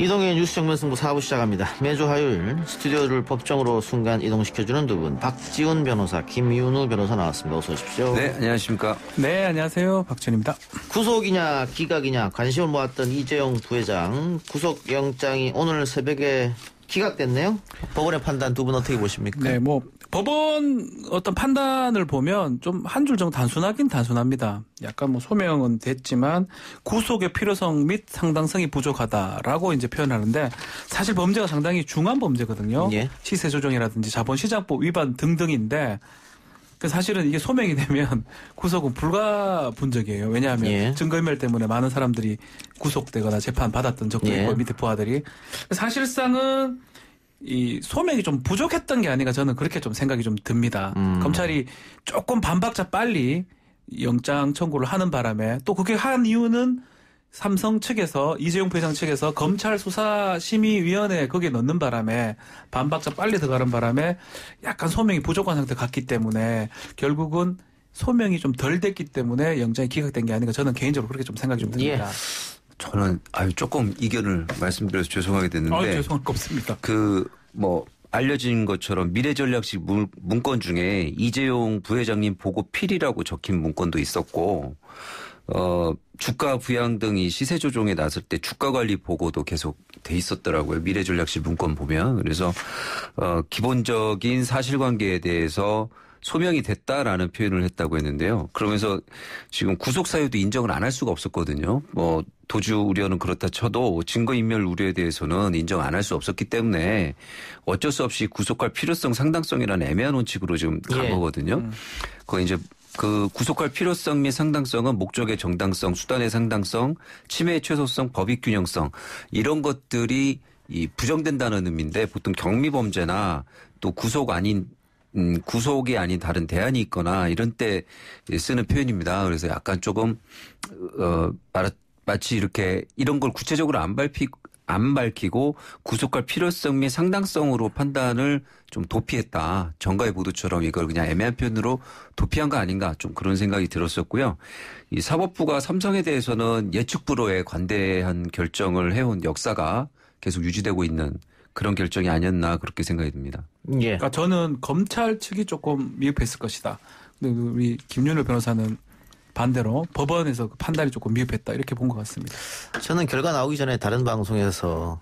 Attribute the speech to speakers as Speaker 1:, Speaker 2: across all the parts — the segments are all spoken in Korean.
Speaker 1: 이동의 뉴스 정면 승부 4부 시작합니다. 매주 화요일 스튜디오를 법정으로 순간 이동시켜주는 두 분 박지훈 변호사, 김윤우 변호사 나왔습니다. 어서 오십시오. 네,
Speaker 2: 안녕하십니까. 네, 안녕하세요. 박지훈입니다.
Speaker 1: 구속이냐 기각이냐 관심을 모았던 이재용 부회장 구속영장이 오늘 새벽에
Speaker 2: 기각됐네요. 법원의 판단 두 분 어떻게 보십니까? 네, 뭐 법원 어떤 판단을 보면 좀 한 줄 정도 단순하긴 단순합니다. 약간 뭐 소명은 됐지만 구속의 필요성 및 상당성이 부족하다라고 이제 표현하는데 사실 범죄가 상당히 중한 범죄거든요. 예. 시세 조정이라든지 자본시장법 위반 등등인데 그 사실은 이게 소명이 되면 구속은 불가분적이에요. 왜냐하면 예. 증거인멸 때문에 많은 사람들이 구속되거나 재판 받았던 적도 예. 있고 예. 밑에 부하들이 사실상은 이 소명이 좀 부족했던 게 아닌가 저는 그렇게 좀 생각이 좀 듭니다. 음. 검찰이 조금 반박자 빨리 영장 청구를 하는 바람에 또 그게 한 이유는 삼성 측에서 이재용 부회장 측에서 검찰 수사 심의위원회 거기에 넣는 바람에 반박자 빨리 들어가는 바람에 약간 소명이 부족한 상태 같기 때문에 결국은 소명이 좀 덜 됐기 때문에 영장이 기각된 게 아닌가 저는 개인적으로 그렇게 좀 생각이 좀 듭니다. 예.
Speaker 3: 저는 아유 조금 이견을 말씀드려서 죄송하게 됐는데 아, 죄송할 거 없습니다. 그뭐 알려진 것처럼 미래전략식 문, 건 중에 이재용 부회장님 보고 필이라고 적힌 문건도 있었고 어 주가 부양 등이 시세 조정에 나설 때 주가 관리 보고도 계속 돼 있었더라고요. 미래전략실 문건 보면 그래서 어 기본적인 사실관계에 대해서 소명이 됐다라는 표현을 했다고 했는데요. 그러면서 지금 구속 사유도 인정을 안 할 수가 없었거든요. 뭐 도주 우려는 그렇다 쳐도 증거인멸 우려에 대해서는 인정 안 할 수 없었기 때문에 어쩔 수 없이 구속할 필요성 상당성이라는 애매한 원칙으로 지금 간 예. 거거든요. 음. 그거 이제 그 구속할 필요성 및 상당성은 목적의 정당성, 수단의 상당성, 침해의 최소성, 법익 균형성 이런 것들이 이 부정된다는 의미인데 보통 경미 범죄나 또 구속 아닌 음, 구속이 아닌 다른 대안이 있거나 이런 때 쓰는 표현입니다. 그래서 약간 조금 어 마치 이렇게 이런 걸 구체적으로 안 밝히 안 밝히고 구속할 필요성 및 상당성으로 판단을 좀 도피했다. 정가의 보도처럼 이걸 그냥 애매한 표현으로 도피한 거 아닌가 좀 그런 생각이 들었었고요. 이 사법부가 삼성에 대해서는 예측 부로에 관대한 결정을 해온 역사가 계속 유지되고 있는 그런 결정이 아니었나 그렇게 생각이 듭니다.
Speaker 2: 예. 그러니까 저는 검찰 측이 조금 미흡했을 것이다. 근데 우리 김윤호 변호사는 반대로 법원에서 그 판단이 조금 미흡했다 이렇게 본 것 같습니다.
Speaker 1: 저는 결과 나오기 전에 다른 방송에서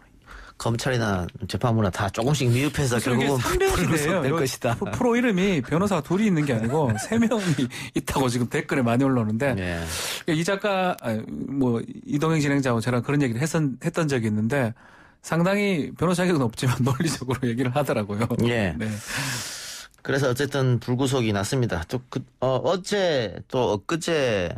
Speaker 1: 검찰이나 재판부나 다 조금씩 미흡해서 결국은 프로될 것이다. 프로
Speaker 2: 이름이 변호사 둘이 있는 게 아니고 세 명이 있다고 지금 댓글에 많이 올라오는데 네. 이 작가 아, 뭐 이동행 진행자하고 저랑 그런 얘기를 했었, 했던 적이 있는데 상당히 변호 자격은 없지만 논리적으로 얘기를 하더라고요. 예. 네. 그래서 어쨌든 불구속이
Speaker 1: 났습니다. 또 그, 어, 어제 또 엊그제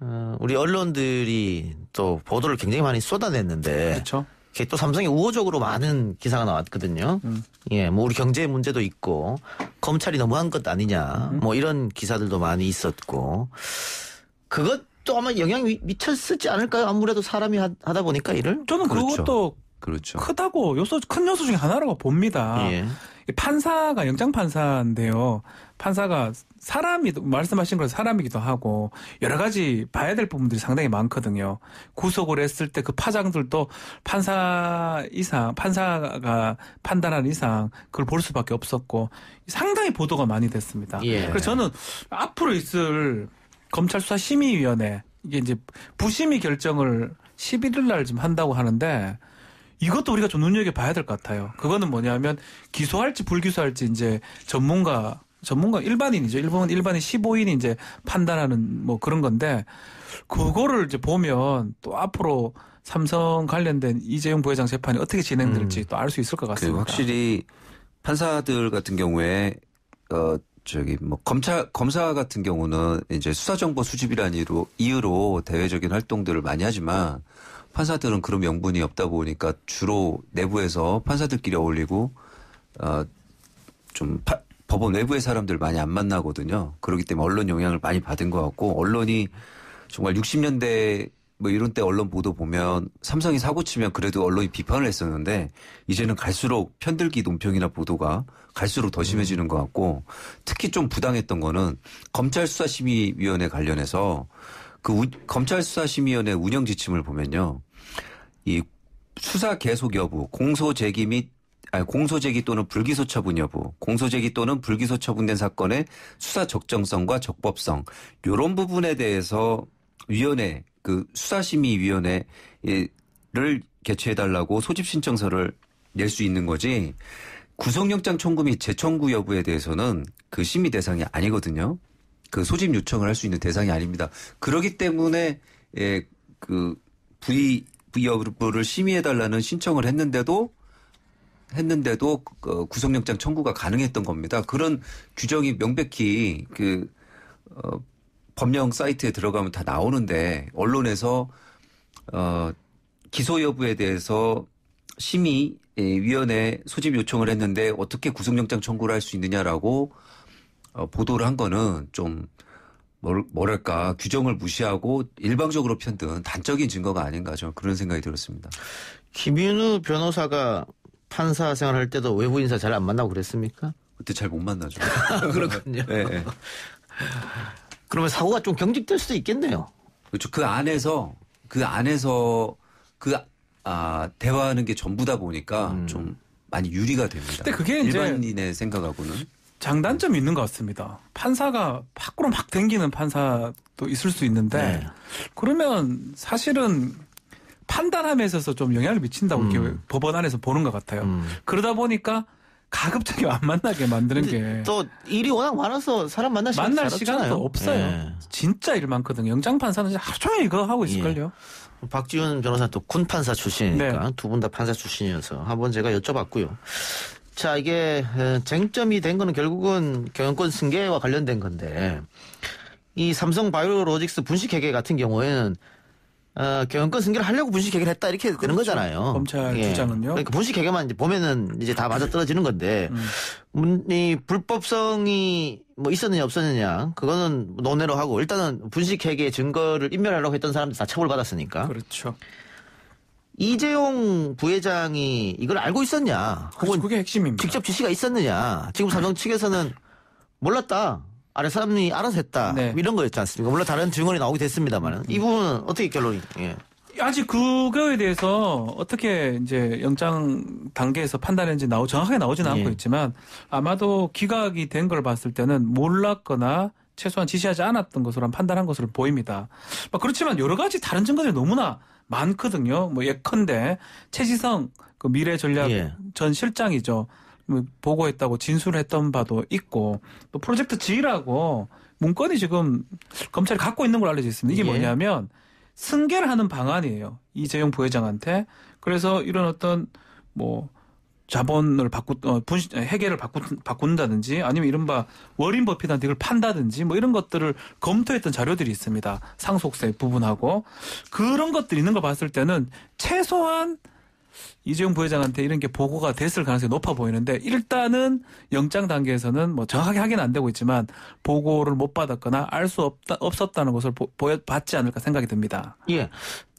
Speaker 1: 어, 우리 언론들이 또 보도를 굉장히 많이 쏟아냈는데 그렇죠. 또 삼성이 우호적으로 많은 기사가 나왔거든요. 음. 예, 뭐 우리 경제 문제도 있고 검찰이 너무한 것 아니냐, 음. 뭐 이런 기사들도 많이 있었고 그것도 아마 영향 이
Speaker 2: 미쳤을지 않을까요?
Speaker 1: 아무래도 사람이 하, 다 보니까
Speaker 2: 일을 저는 그렇죠. 그것도 그렇죠. 크다고 요소 큰 요소 중에 하나라고 봅니다. 예. 판사가 영장 판사인데요. 판사가 사람이 말씀하신 걸 사람이기도 하고 여러 가지 봐야 될 부분들이 상당히 많거든요. 구속을 했을 때 그 파장들도 판사 이상 판사가 판단한 이상 그걸 볼 수밖에 없었고 상당히 보도가 많이 됐습니다. 예. 그래서 저는 앞으로 있을 검찰 수사 심의위원회 이게 이제 부심의 결정을 11일 날 좀 한다고 하는데 이것도 우리가 좀 눈여겨 봐야 될 것 같아요. 그거는 뭐냐면 기소할지 불기소할지 이제 전문가 전문가 일반인이죠. 일본 은 일반인 15인이 이제 판단하는 뭐 그런 건데 그거를 이제 보면 또 앞으로 삼성 관련된 이재용 부회장 재판이 어떻게 진행될지 음. 또알 수 있을 것 그 같습니다. 그
Speaker 3: 확실히 판사들 같은 경우에 어 저기 뭐 검찰 검사 같은 경우는 이제 수사 정보 수집이라는 이유로 대외적인 활동들을 많이 하지만 판사들은 그런 명분이 없다 보니까 주로 내부에서 판사들끼리 어울리고 어좀 법원 외부의 사람들 많이 안 만나거든요. 그렇기 때문에 언론 영향을 많이 받은 것 같고 언론이 정말 60년대 뭐 이런 때 언론 보도 보면 삼성이 사고 치면 그래도 언론이 비판을 했었는데 이제는 갈수록 편들기 논평이나 보도가 갈수록 더 심해지는 것 같고 특히 좀 부당했던 거는 검찰 수사심의위원회 관련해서 그 우, 검찰 수사심의위원회 운영 지침을 보면요. 이 수사 계속 여부, 공소 제기 및 아니, 공소 제기 또는 불기소 처분 여부, 공소 제기 또는 불기소 처분된 사건의 수사 적정성과 적법성 요런 부분에 대해서 위원회 그 수사심의위원회를 개최해 달라고 소집 신청서를 낼 수 있는 거지 구속영장 청구 및 재청구 여부에 대해서는 그 심의 대상이 아니거든요. 그 소집 요청을 할 수 있는 대상이 아닙니다. 그러기 때문에 예, 그 부의 부의 여부를 심의해 달라는 신청을 했는데도 했는데도 그, 그 구속영장 청구가 가능했던 겁니다. 그런 규정이 명백히 그 어, 법령 사이트에 들어가면 다 나오는데 언론에서 어, 기소 여부에 대해서 심의 예, 위원회 소집 요청을 했는데 어떻게 구속영장 청구를 할 수 있느냐라고 어, 보도를 한 거는 좀 뭐랄까 규정을 무시하고 일방적으로 편든 단적인 증거가 아닌가 저는 그런 생각이 들었습니다. 김윤우 변호사가
Speaker 1: 판사 생활할 때도 외부 인사 잘 안 만나고 그랬습니까? 그때 잘 못 만나죠. 그렇군요.
Speaker 3: 네, 네, 그러면 사고가 좀 경직될 수도 있겠네요. 그렇죠. 그 안에서 그 안에서 그 아, 대화하는 게 전부다 보니까 음. 좀
Speaker 2: 많이 유리가 됩니다. 근데 그게 일반인의 생각하고는 장단점이 있는 것 같습니다. 판사가 밖으로 막 당기는 판사도 있을 수 있는데 네. 그러면 사실은 판단함에 있어서 좀 영향을 미친다고 음. 이렇게 법원 안에서 보는 것 같아요. 음. 그러다 보니까 가급적이 안 만나게 만드는 게 또 일이 워낙 많아서 사람 만날 시간 만날 시간도 없어요. 예. 진짜 일 많거든. 영장 판사는 하루 종일 이거 하고
Speaker 1: 있을걸요. 예. 박지훈 변호사 또군 판사 출신이니까 네. 두분 다 판사 출신이어서 한번 제가 여쭤봤고요. 자, 이게 쟁점이 된 거는 결국은 경영권 승계와 관련된 건데 이 삼성 바이오로직스 분식회계 같은 경우에는 어, 경영권 승계를 하려고 분식회계를 했다 이렇게 그렇죠. 되는 거잖아요. 검찰 예. 주장은요. 그러니까 분식회계만 이제 보면은 이제 다 맞아 떨어지는 건데 음. 음. 이 불법성이 뭐 있었느냐 없었느냐 그거는 논외로 하고 일단은 분식회계 증거를 인멸하려고 했던 사람들 다 처벌받았으니까. 그렇죠. 이재용 부회장이 이걸 알고 있었냐? 그렇죠. 혹은 그게 핵심입니다. 직접 지시가 있었느냐? 지금 삼성 측에서는 몰랐다. 아래 사람이 알아서 했다. 네. 뭐 이런 거였지 않습니까? 물론 다른 증언이 나오게 됐습니다만 음. 이 부분은 어떻게 결론이? 예.
Speaker 2: 아직 그거에 대해서 어떻게 이제 영장 단계에서 판단했는지 나오 정확하게 나오진 않고 예. 있지만 아마도 기각이 된 걸 봤을 때는 몰랐거나 최소한 지시하지 않았던 것으로 판단한 것으로 보입니다. 그렇지만 여러 가지 다른 증거들이 너무나 많거든요. 뭐 예컨대 최지성 그 미래전략 예. 전 실장이죠. 뭐 보고했다고 진술했던 바도 있고 또 프로젝트 G라고 문건이 지금 검찰이 갖고 있는 걸로 알려져 있습니다. 이게 예. 뭐냐면 승계를 하는 방안이에요. 이재용 부회장한테. 그래서 이런 어떤 뭐 자본을 바꾸 어, 분식 해계를 바꾸 바꾼다든지 아니면 이른바 월인 버핏한테 이걸 판다든지 뭐 이런 것들을 검토했던 자료들이 있습니다. 상속세 부분하고 그런 것들이 있는 걸 봤을 때는 최소한 이재용 부회장한테 이런 게 보고가 됐을 가능성이 높아 보이는데 일단은 영장 단계에서는 뭐 정확하게 확인 안 되고 있지만 보고를 못 받았거나 알 수 없었다는 다없 것을 보, 여 받지 않을까 생각이 듭니다.
Speaker 1: 예.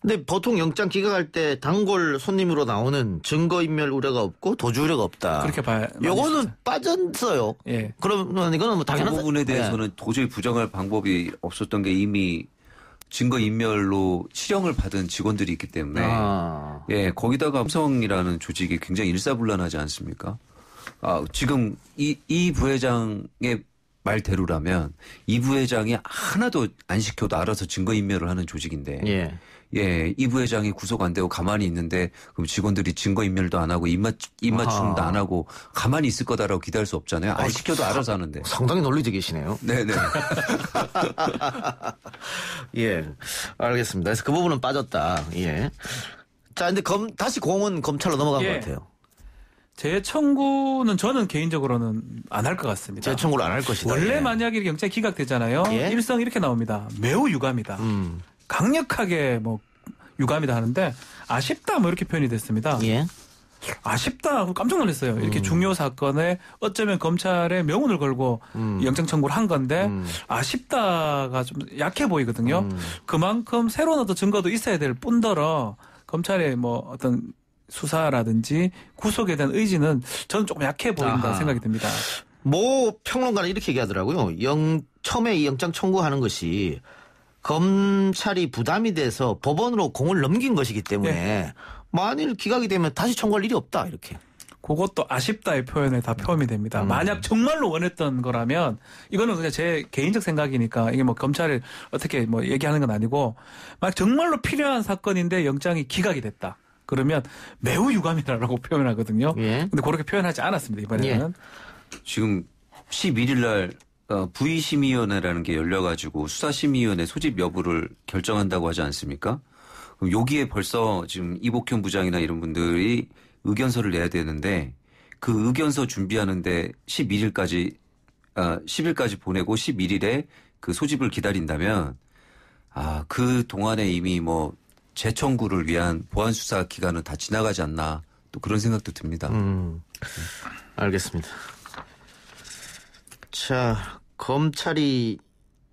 Speaker 1: 근데 보통 영장 기각할 때 단골 손님으로 나오는 증거인멸 우려가
Speaker 3: 없고 도주 우려가 없다. 그렇게 봐요. 요거는
Speaker 1: 빠졌어요. 예. 그러면 이거는 뭐 당연한 그 부분에 예. 대해서는
Speaker 3: 예. 도저히 부정할 방법이 없었던 게 이미 증거인멸로 실형을 받은 직원들이 있기 때문에 아. 예 거기다가 삼성이라는 조직이 굉장히 일사불란하지 않습니까? 아 지금 이 이 부회장의 말대로라면 이 부회장이 하나도 안 시켜도 알아서 증거인멸을 하는 조직인데 예. 예, 이 부회장이 구속 안 되고 가만히 있는데 그럼 직원들이 증거 인멸도 안 하고 입맞 입맞춤도 안 하고 가만히 있을 거다라고 기대할 수 없잖아요. 안 시켜도 알아서 하는데.
Speaker 1: 상당히 논리적이시네요. 네, 네.
Speaker 3: 예. 알겠습니다. 그래서
Speaker 1: 그 부분은 빠졌다. 예. 자, 근데 검 다시 공은 검찰로 넘어간 예. 것 같아요.
Speaker 2: 제청구는 저는 개인적으로는 안 할 것 같습니다.
Speaker 1: 재청구를 안 할 것이다. 원래 예.
Speaker 2: 만약에 경찰 기각되잖아요. 예? 일성 이렇게 나옵니다. 매우 유감이다. 음. 강력하게 뭐 유감이다 하는데 아쉽다 뭐 이렇게 표현이 됐습니다. 예. 아쉽다 깜짝 놀랐어요. 이렇게 음. 중요 사건에 어쩌면 검찰의 명운을 걸고 음. 영장 청구를 한 건데 음. 아쉽다가 좀 약해 보이거든요. 음. 그만큼 새로운 어떤 증거도 있어야 될 뿐더러 검찰의 뭐 어떤 수사라든지 구속에 대한 의지는 저는 조금 약해 보인다 아하. 생각이 듭니다.
Speaker 1: 뭐 평론가는 이렇게 얘기하더라고요. 영, 처음에 이 영장 청구하는 것이 검찰이 부담이 돼서
Speaker 2: 법원으로 공을 넘긴 것이기 때문에 네. 만일 기각이 되면 다시 청구할 일이 없다 이렇게. 그것도 아쉽다의 표현에 다표함이 됩니다. 음. 만약 정말로 원했던 거라면 이거는 그냥 제 개인적 생각이니까 이게 뭐 검찰을 어떻게 뭐 얘기하는 건 아니고 막 정말로 필요한 사건인데 영장이 기각이 됐다. 그러면 매우 유감이라고 표현하거든요. 예. 근데 그렇게 표현하지 않았습니다 이번에는. 예. 지금 11일 날
Speaker 3: 어, 부의심의위원회라는 게 열려가지고 수사심의위원회 소집 여부를 결정한다고 하지 않습니까? 그럼 여기에 벌써 지금 이복현 부장이나 이런 분들이 의견서를 내야 되는데 그 의견서 준비하는데 11일까지 아, 10일까지 보내고 11일에 그 소집을 기다린다면 아, 그 동안에 이미 뭐 재청구를 위한 보안 수사 기간은 다 지나가지 않나 또 그런 생각도 듭니다. 음, 알겠습니다. 자,
Speaker 1: 검찰이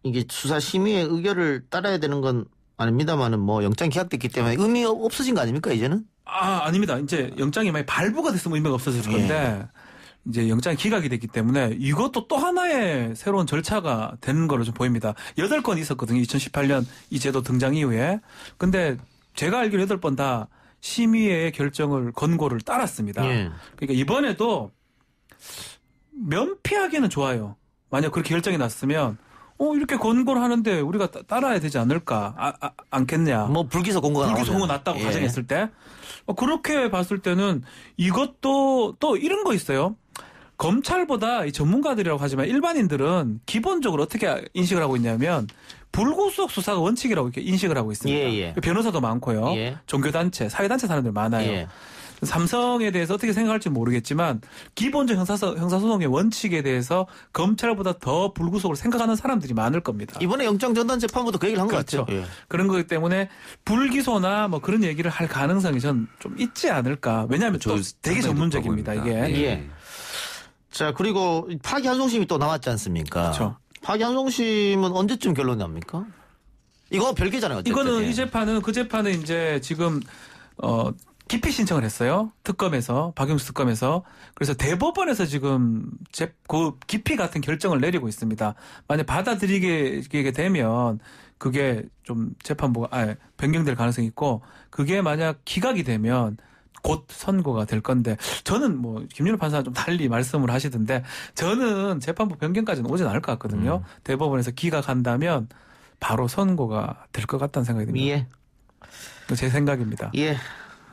Speaker 1: 이게 수사 심의의 의결을 따라야 되는 건 아닙니다만은 뭐 영장 기각됐기 때문에 의미 없어진 거 아닙니까 이제는?
Speaker 2: 아 아닙니다. 이제 영장이 만약 발부가 됐으면 의미가 없어질 예. 건데 예. 이제 영장 기각이 됐기 때문에 이것도 또 하나의 새로운 절차가 되는 걸로 좀 보입니다. 여덟 건 있었거든요. 2018년 이 제도 등장 이후에. 근데 제가 알기로 여덟 번다 심의의 결정을 권고를 따랐습니다. 예. 그러니까 이번에도 면피하기는 좋아요. 만약 그렇게 결정이 났으면 어 이렇게 권고를 하는데 우리가 따, 따라야 되지 않을까 아, 아, 않겠냐 뭐 불기소 공고가 불기소 공고 났다고 예. 가정했을 때 어, 그렇게 봤을 때는 이것도 또 이런 거 있어요 검찰보다 이 전문가들이라고 하지만 일반인들은 기본적으로 어떻게 인식을 하고 있냐면 불구속 수사가 원칙이라고 이렇게 인식을 하고 있습니다 예, 예. 변호사도 많고요 예. 종교단체 사회단체 사람들 많아요 예. 삼성에 대해서 어떻게 생각할지 모르겠지만 기본적 형사소, 형사소송의 원칙에 대해서 검찰보다 더 불구속을 생각하는 사람들이 많을 겁니다. 이번에 영장 전단 재판부도 그 얘기를 한것 그렇죠. 같죠. 예. 그런 거기 때문에 불기소나 뭐 그런 얘기를 할 가능성이 전 좀 있지 않을까. 왜냐하면 저, 또 그렇죠. 되게 전문적입니다. 이게. 예. 예. 자 그리고 파기환송심이 또 나왔지 않습니까? 그렇죠.
Speaker 1: 파기환송심은 언제쯤 결론이 납니까?
Speaker 2: 이거 별개잖아요. 어쨌든. 이거는 이 예. 재판은 그 재판은 이제 지금 어 기피 신청을 했어요. 특검에서 박영수 특검에서 그래서 대법원에서 지금 제, 그 기피 같은 결정을 내리고 있습니다. 만약 받아들이게 되면 그게 좀 재판부가 아, 변경될 가능성이 있고 그게 만약 기각이 되면 곧 선고가 될 건데 저는 뭐 김윤호 판사는 좀 달리 말씀을 하시던데 저는 재판부 변경까지는 오진 않을 것 같거든요. 음. 대법원에서 기각한다면 바로 선고가 될 것 같다는 생각이 듭니다. 예. 제 생각입니다. 예.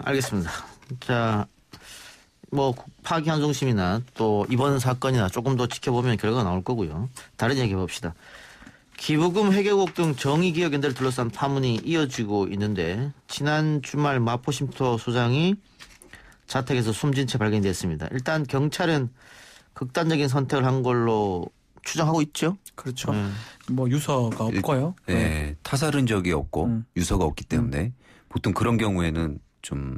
Speaker 2: 알겠습니다. 자,
Speaker 1: 뭐 파기 환송심이나또 이번 사건이나 조금 더 지켜보면 결과가 나올 거고요. 다른 얘기 해봅시다. 기부금 회계국 등 정의 기억인들 둘러싼 파문이 이어지고 있는데 지난 주말 마포심터 소장이 자택에서 숨진 채 발견됐습니다. 일단 경찰은 극단적인 선택을 한 걸로 추정하고 있죠.
Speaker 2: 그렇죠. 네. 뭐 유서가 없고요.
Speaker 3: 네. 네. 타살은 적이 없고 음. 유서가 없기 때문에 보통 그런 경우에는 좀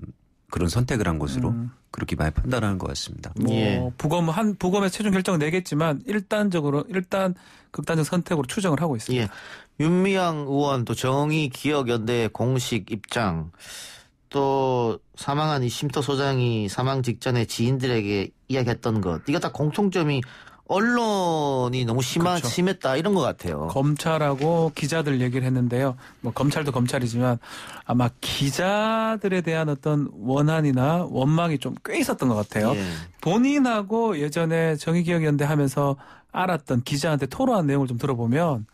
Speaker 3: 그런 선택을 한 것으로 음. 그렇게 많이 판단하는 것 같습니다. 뭐 예.
Speaker 2: 부검 한 부검의 최종 결정을 내겠지만 일단적으로 일단 극단적 선택으로 추정을 하고 있습니다.
Speaker 1: 예. 윤미향 의원 또 정의 기억 연대 공식 입장 또 사망한 이 심토 소장이 사망 직전에 지인들에게 이야기했던 것 이거 다 공통점이 언론이 너무 심하, 그렇죠.
Speaker 2: 심했다 이런 것 같아요. 검찰하고 기자들 얘기를 했는데요. 뭐 검찰도 검찰이지만 아마 기자들에 대한 어떤 원한이나 원망이 좀 꽤 있었던 것 같아요. 예. 본인하고 예전에 정의기억연대 하면서 알았던 기자한테 토로한 내용을 좀 들어보면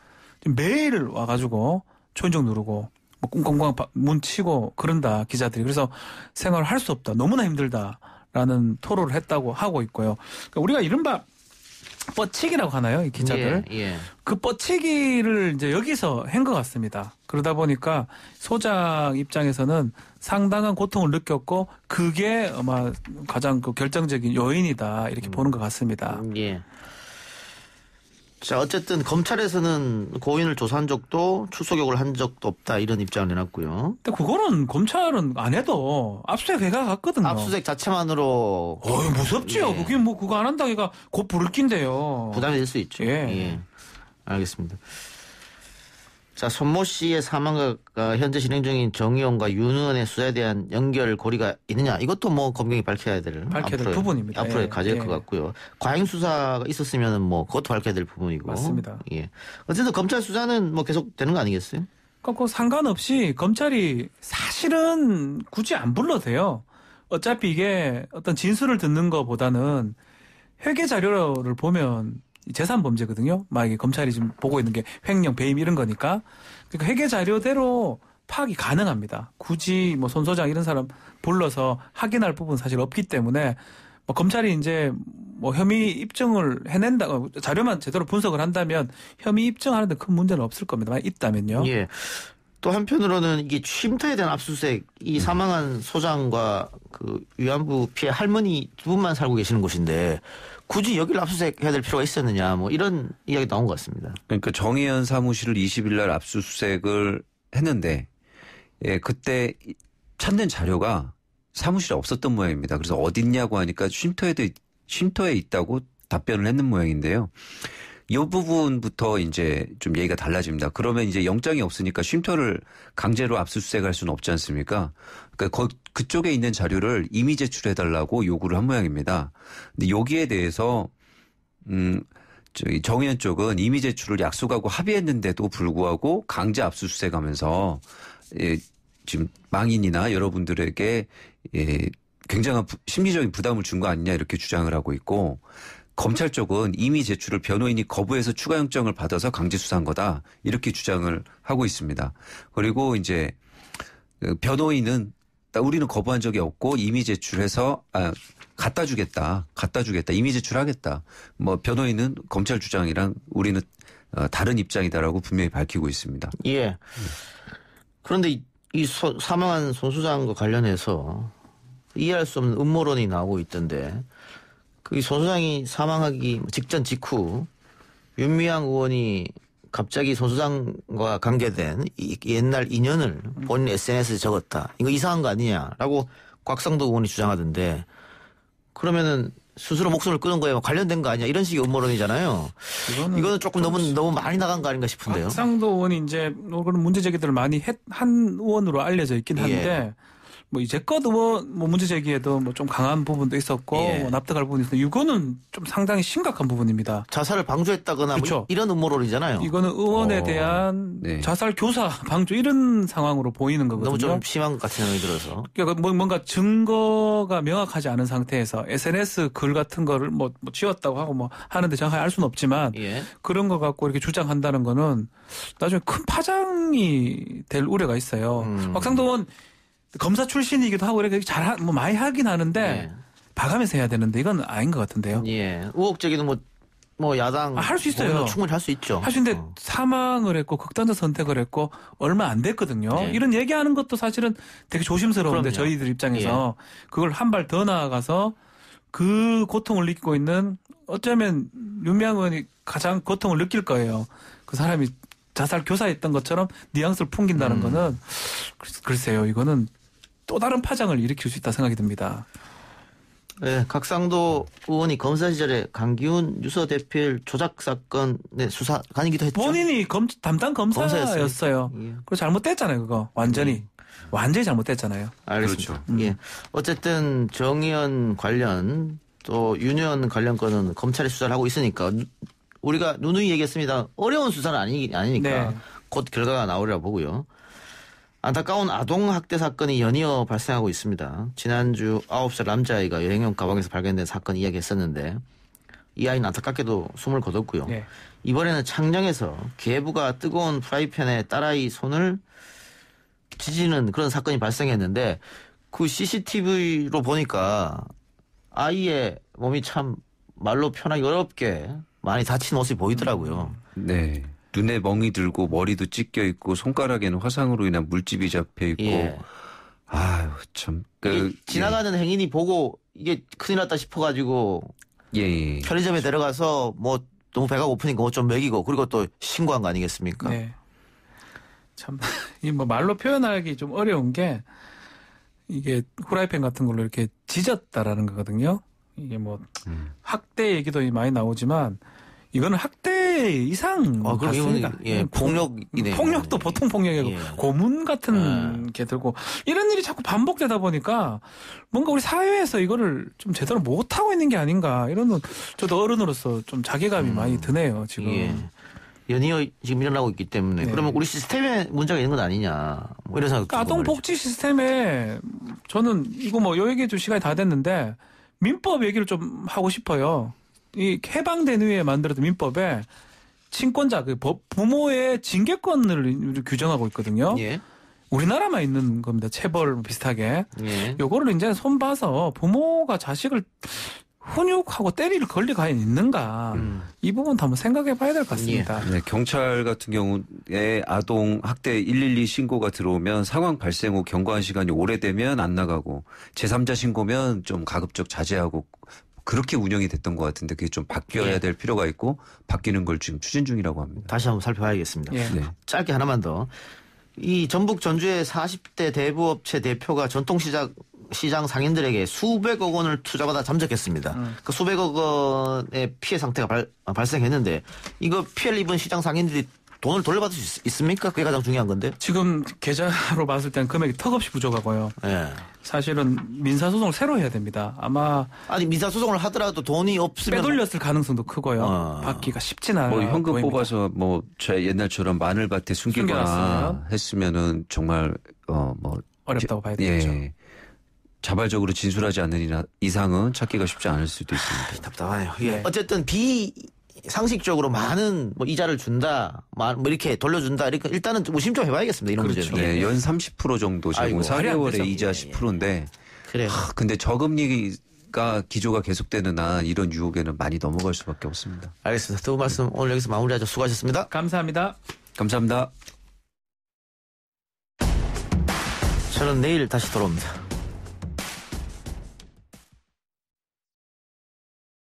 Speaker 2: 매일 와가지고 초인종 누르고 뭐 꽁꽁꽁 문 치고 그런다 기자들이 그래서 생활을 할 수 없다 너무나 힘들다라는 토로를 했다고 하고 있고요. 그러니까 우리가 이른바 뻗치기라고 하나요? 이 기자들. 예, 예. 그 뻗치기를 이제 여기서 한 것 같습니다. 그러다 보니까 소장 입장에서는 상당한 고통을 느꼈고 그게 아마 가장 그 결정적인 요인이다 이렇게 음. 보는 것 같습니다. 예. 자,
Speaker 1: 어쨌든 검찰에서는 고인을 조사한 적도 출소격을 한 적도 없다 이런 입장을 내놨고요.
Speaker 2: 근데 그거는 검찰은 안 해도 압수수색 해가 갔거든요. 압수수색
Speaker 1: 자체만으로.
Speaker 2: 어이, 무섭지요. 예. 그게 뭐 그거 안 한다기가 곧 불을 낀대요 부담이 될 수 있죠. 예. 예.
Speaker 1: 알겠습니다. 자, 손모 씨의 사망과 어, 현재 진행 중인 정의원과 윤 의원의 수사에 대한 연결 고리가 있느냐. 이것도 뭐 검경이 밝혀야 될 밝혀야 될 부분입니다. 앞으로 예, 과제일 예. 것 같고요. 과잉 수사가 있었으면 뭐 그것도 밝혀야 될 부분이고. 맞습니다.
Speaker 2: 예. 어쨌든 검찰 수사는 뭐 계속 되는 거 아니겠어요? 그거 그 상관없이 검찰이 사실은 굳이 안 불러도 돼요. 어차피 이게 어떤 진술을 듣는 것보다는 회계 자료를 보면 재산 범죄거든요. 만약에 검찰이 지금 보고 있는 게 횡령, 배임 이런 거니까. 그러니까 회계 자료대로 파악이 가능합니다. 굳이 뭐 손소장 이런 사람 불러서 확인할 부분 사실 없기 때문에 뭐 검찰이 이제 뭐 혐의 입증을 해낸다 어, 자료만 제대로 분석을 한다면 혐의 입증하는데 큰 문제는 없을 겁니다. 만 있다면요. 예. 또 한편으로는 이게
Speaker 1: 쉼터에 대한 압수수색 이 음. 사망한 소장과 그 위안부 피해 할머니 두 분만 살고 계시는 곳인데 굳이 여기를 압수수색해야 될 필요가 있었느냐 뭐 이런 이야기 나온 것
Speaker 3: 같습니다. 그러니까 정의연 사무실을 20일 날 압수수색을 했는데 예, 그때 찾는 자료가 사무실에 없었던 모양입니다. 그래서 어딨냐고 하니까 쉼터에도 쉼터에 있다고 답변을 했는 모양인데요. 이 부분부터 이제 좀 얘기가 달라집니다. 그러면 이제 영장이 없으니까 쉼터를 강제로 압수수색할 수는 없지 않습니까? 그러니까 그, 쪽에 있는 자료를 이미 제출해달라고 요구를 한 모양입니다. 근데 여기에 대해서 음 저기 정의연 쪽은 이미 제출을 약속하고 합의했는데도 불구하고 강제 압수수색하면서 예, 지금 망인이나 여러분들에게 예, 굉장한 부, 심리적인 부담을 준 거 아니냐 이렇게 주장을 하고 있고 검찰 쪽은 이미 제출을 변호인이 거부해서 추가 영장을 받아서 강제 수사한 거다 이렇게 주장을 하고 있습니다. 그리고 이제 그 변호인은 우리는 거부한 적이 없고 이미 제출해서 아, 갖다 주겠다, 갖다 주겠다, 이미 제출하겠다. 뭐 변호인은 검찰 주장이랑 우리는 어, 다른 입장이다라고 분명히 밝히고 있습니다.
Speaker 1: 예. 그런데 이 사망한 손 수장과 관련해서 이해할 수 없는 음모론이 나오고 있던데 그소수장이 사망하기 직전 직후 윤미향 의원이 갑자기 소수장과 관계된 옛날 인연을 본인 SNS에 적었다. 이거 이상한 거 아니냐라고 곽상도 의원이 주장하던데 그러면은 스스로 목숨을 끊은 거에 뭐 관련된 거 아니야 이런 식의 음모론이잖아요. 이거는, 이거는 조금 너무
Speaker 2: 너무 많이 나간 거 아닌가 싶은데요. 박상도 의원이 이제 그런 문제 제기들을 많이 했, 한 의원으로 알려져 있긴 예. 한데 예. 뭐 이제껏 뭐, 뭐 문제 제기에도 뭐 좀 강한 부분도 있었고 예. 뭐 납득할 부분이 있는데 이거는 좀 상당히 심각한 부분입니다. 자살을 방조했다거나 뭐 이런 음모론이잖아요. 이거는 의원에 오. 어. 대한 네. 자살 교사 방조 이런 상황으로 보이는 거거든요. 너무 좀
Speaker 1: 심한 것 같은 생각이 들어서.
Speaker 2: 그러니까 뭐 뭔가 증거가 명확하지 않은 상태에서 SNS 글 같은 거를 뭐, 뭐 지웠다고 하고 뭐 하는데 정확히 알 수는 없지만 예. 그런 거 갖고 이렇게 주장한다는 거는 나중에 큰 파장이 될 우려가 있어요. 음. 박상동은 검사 출신이기도 하고 이렇게 잘뭐 많이 하긴 하는데 예. 봐가면서 해야 되는데 이건 아닌 것 같은데요.
Speaker 1: 예. 우혹적이도 뭐. 뭐 야당 아, 할수 있어요. 충분히
Speaker 2: 할 수 있죠. 할수있는데 어. 사망을 했고 극단적 선택을 했고 얼마 안 됐거든요. 예. 이런 얘기하는 것도 사실은 되게 조심스러운데 그럼요. 저희들 입장에서 예. 그걸 한 발 더 나아가서 그 고통을 느끼고 있는 어쩌면 윤미향 의원이 가장 고통을 느낄 거예요. 그 사람이 자살 교사했던 것처럼 뉘앙스를 풍긴다는 음. 거는 글쎄요 이거는 또 다른 파장을 일으킬 수 있다 생각이 듭니다. 네,
Speaker 1: 각상도 의원이 검사 시절에 강기훈 유서 대필 조작 사건의
Speaker 2: 수사관이기도 했죠. 본인이 검, 담당 검사였어요. 예. 그 잘못됐잖아요, 그거 완전히 음. 완전히 잘못됐잖아요.
Speaker 1: 알겠습니다. 그렇죠. 예. 음. 예, 어쨌든 정의연 관련 또 윤현 관련 건은 검찰이 수사를 하고 있으니까 우리가 누누이 얘기했습니다. 어려운 수사는 아니, 아니니까 네. 곧 결과가 나오리라 보고요. 안타까운 아동학대 사건이 연이어 발생하고 있습니다. 지난주 9살 남자아이가 여행용 가방에서 발견된 사건 이야기했었는데 이 아이는 안타깝게도 숨을 거뒀고요. 네. 이번에는 창녕에서 계부가 뜨거운 프라이팬에 딸아이 손을 지지는 그런 사건이 발생했는데 그 CCTV로 보니까 아이의 몸이 참 말로 편현하기 어렵게
Speaker 3: 많이 다친 모습이 보이더라고요. 네. 눈에 멍이 들고 머리도 찢겨 있고 손가락에는 화상으로 인한 물집이 잡혀 있고 예. 아유 참 그, 예.
Speaker 1: 지나가는 예. 행인이 보고 이게 큰일 났다 싶어가지고 예. 예. 편의점에 내려가서 뭐 너무 배가 고프니까 뭐좀 먹이고 그리고
Speaker 2: 또 신고한 거 아니겠습니까? 네. 참이 뭐 말로 표현하기 좀 어려운 게 이게 후라이팬 같은 걸로 이렇게 지졌다라는 거거든요. 이게 뭐 음. 학대 얘기도 많이 나오지만 이거는 학대 배 이상 아, 갔습니다. 예, 네. 폭력이네. 폭력도 예. 보통 폭력이고 예. 고문 같은 아. 게 들고 이런 일이 자꾸 반복되다 보니까 뭔가 우리 사회에서 이거를 좀 제대로 못 하고 있는 게 아닌가 이런 어, 저도 어른으로서 좀 자괴감이 음. 많이 드네요 지금. 예.
Speaker 1: 연이어 지금 일어나고 있기 때문에 네. 그러면 우리 시스템에 문제가 있는 건 아니냐 뭐 이런 생각. 아동
Speaker 2: 복지 시스템에 저는 이거 뭐 요 얘기 좀 시간이 다 됐는데 민법 얘기를 좀 하고 싶어요. 이 해방된 후에 만들어진 민법에 친권자 그 법, 부모의 징계권을 규정하고 있거든요. 예. 우리나라만 있는 겁니다. 체벌 비슷하게. 예. 요거를 이제 손봐서 부모가 자식을 훈육하고 때릴 권리가 있는가 음. 이 부분 도 한번 생각해 봐야 될 것 같습니다.
Speaker 3: 예. 네, 경찰 같은 경우에 아동 학대 112 신고가 들어오면 상황 발생 후 경과한 시간이 오래되면 안 나가고 제3자 신고면 좀 가급적 자제하고 그렇게 운영이 됐던 것 같은데 그게 좀 바뀌어야 예. 될 필요가 있고 바뀌는 걸 지금 추진 중이라고 합니다. 다시 한번 살펴봐야겠습니다. 예. 네.
Speaker 1: 짧게 하나만 더. 이 전북 전주의 40대 대부업체 대표가 전통시장 시장 상인들에게 수백억 원을 투자받아 잠적했습니다. 음. 그 수백억 원의 피해 상태가 발, 발생했는데 이거 피해를 입은
Speaker 2: 시장 상인들이 돈을 돌려받을 수 있, 습니까 그게 가장 중요한 건데. 지금 계좌로 봤을 때는 금액이 턱없이 부족하고요. 예. 사실은 민사소송을 새로 해야 됩니다. 아마 아니 민사소송을 하더라도 돈이 없으면 빼돌렸을 가능성도 크고요. 아. 받기가 쉽진 않아요. 뭐 현금 보입니다. 뽑아서
Speaker 3: 뭐제 옛날처럼 마늘밭에 숨기거나 숨겨놨으면. 했으면은 정말 어뭐 어렵다고 봐야 되겠죠. 예. 자발적으로 진술하지 않는 이상은 찾기가 쉽지 않을 수도 있습니다. 아, 답답하네요.
Speaker 1: 예. 네. 어쨌든 비 상식적으로 많은 뭐 이자를 준다, 뭐 이렇게 돌려준다, 이렇게 일단은 의심 뭐 좀 해봐야겠습니다. 이런 그렇죠. 문제는.
Speaker 3: 예, 연30% 정도 지금 4개월에 이자 10%인데. 그래요. 하, 근데 저금리 가 기조가 계속되는 한 이런 유혹에는 많이 넘어갈 수밖에 없습니다.
Speaker 1: 알겠습니다. 두분 말씀 오늘 여기서 마무리하죠. 수고하셨습니다.
Speaker 3: 감사합니다. 감사합니다.
Speaker 2: 저는 내일 다시 돌아옵니다.